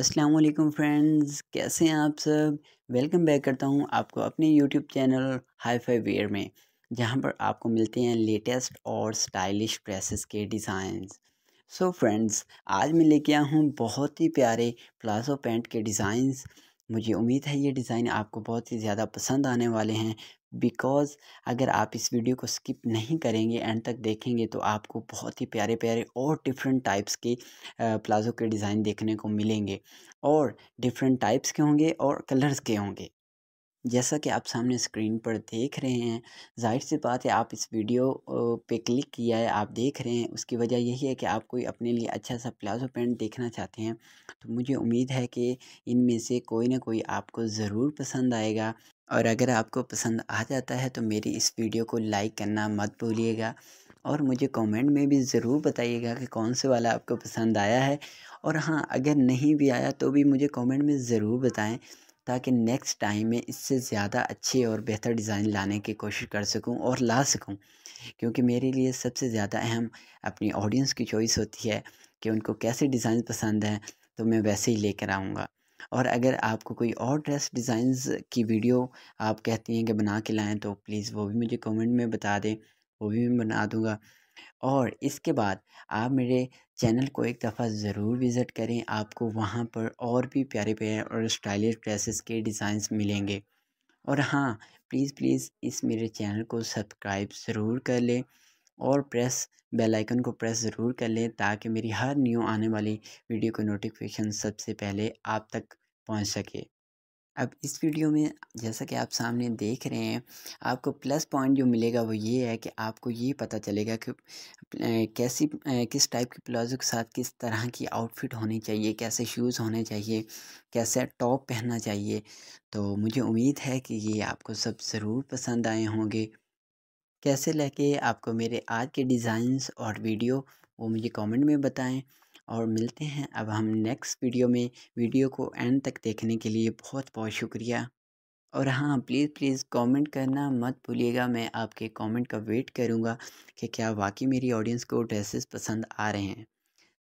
अस्सलाम वालेकुम फ्रेंड्स कैसे हैं आप सब वेलकम बैक करता हूं आपको अपने YouTube channel hi fi wear में जहां पर आपको मिलते हैं लेटेस्ट और स्टाइलिश ड्रेसेस के डिज़ाइंस सो फ्रेंड्स आज मैं लेके आया हूं बहुत ही प्यारे प्लाजो पैंट के डिज़ाइंस मुझे उम्मीद है ये डिज़ाइन आपको बहुत ही ज़्यादा पसंद आने वाले हैं बिकॉज़ अगर आप इस वीडियो को स्किप नहीं करेंगे एंड तक देखेंगे तो आपको बहुत ही प्यारे प्यारे और डिफरेंट टाइप्स के प्लाज़ो के डिज़ाइन देखने को मिलेंगे और डिफरेंट टाइप्स के होंगे और कलर्स के होंगे जैसा कि आप सामने स्क्रीन पर देख रहे हैं जाहिर सी बात है आप इस वीडियो पे क्लिक किया है आप देख रहे हैं उसकी वजह यही है कि आप कोई अपने लिए अच्छा सा प्लाजो पैंट देखना चाहते हैं तो मुझे उम्मीद है कि इनमें से कोई ना कोई आपको ज़रूर पसंद आएगा और अगर आपको पसंद आ जाता है तो मेरी इस वीडियो को लाइक करना मत भूलिएगा और मुझे कमेंट में भी ज़रूर बताइएगा कि कौन से वाला आपको पसंद आया है और हाँ अगर नहीं भी आया तो भी मुझे कमेंट में ज़रूर बताएं ताकि नेक्स्ट टाइम में इससे ज़्यादा अच्छे और बेहतर डिज़ाइन लाने की कोशिश कर सकूं और ला सकूं क्योंकि मेरे लिए सबसे ज़्यादा अहम अपनी ऑडियंस की चॉइस होती है कि उनको कैसे डिज़ाइन पसंद हैं तो मैं वैसे ही लेकर आऊँगा और अगर आपको कोई और ड्रेस डिज़ाइंस की वीडियो आप कहती हैं कि बना के लाएँ तो प्लीज़ वो भी मुझे कॉमेंट में बता दें वो भी मैं बना दूँगा और इसके बाद आप मेरे चैनल को एक दफ़ा ज़रूर विज़िट करें आपको वहाँ पर और भी प्यारे प्यारे और स्टाइलिश ड्रेसेस के डिज़ाइंस मिलेंगे और हाँ प्लीज़ प्लीज़ इस मेरे चैनल को सब्सक्राइब ज़रूर कर लें और प्रेस बेल आइकन को प्रेस ज़रूर कर लें ताकि मेरी हर न्यू आने वाली वीडियो को नोटिफिकेशन सबसे पहले आप तक पहुंच सके अब इस वीडियो में जैसा कि आप सामने देख रहे हैं आपको प्लस पॉइंट जो मिलेगा वो ये है कि आपको ये पता चलेगा कि कैसी किस टाइप के प्लाजो के साथ किस तरह की आउटफिट होनी चाहिए कैसे शूज़ होने चाहिए कैसे टॉप पहनना चाहिए तो मुझे उम्मीद है कि ये आपको सब ज़रूर पसंद आए होंगे कैसे लगे आपको मेरे आज के डिज़ाइंस और वीडियो वो मुझे कमेंट में बताएं और मिलते हैं अब हम नेक्स्ट वीडियो में वीडियो को एंड तक देखने के लिए बहुत बहुत शुक्रिया और हाँ प्लीज़ प्लीज़ कमेंट करना मत भूलिएगा मैं आपके कमेंट का वेट करूँगा कि क्या वाकई मेरी ऑडियंस को ड्रेसेस पसंद आ रहे हैं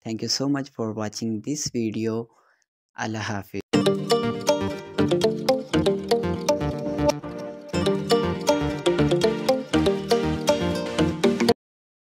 thank you so much for watching this video अल्लाह हाफिज़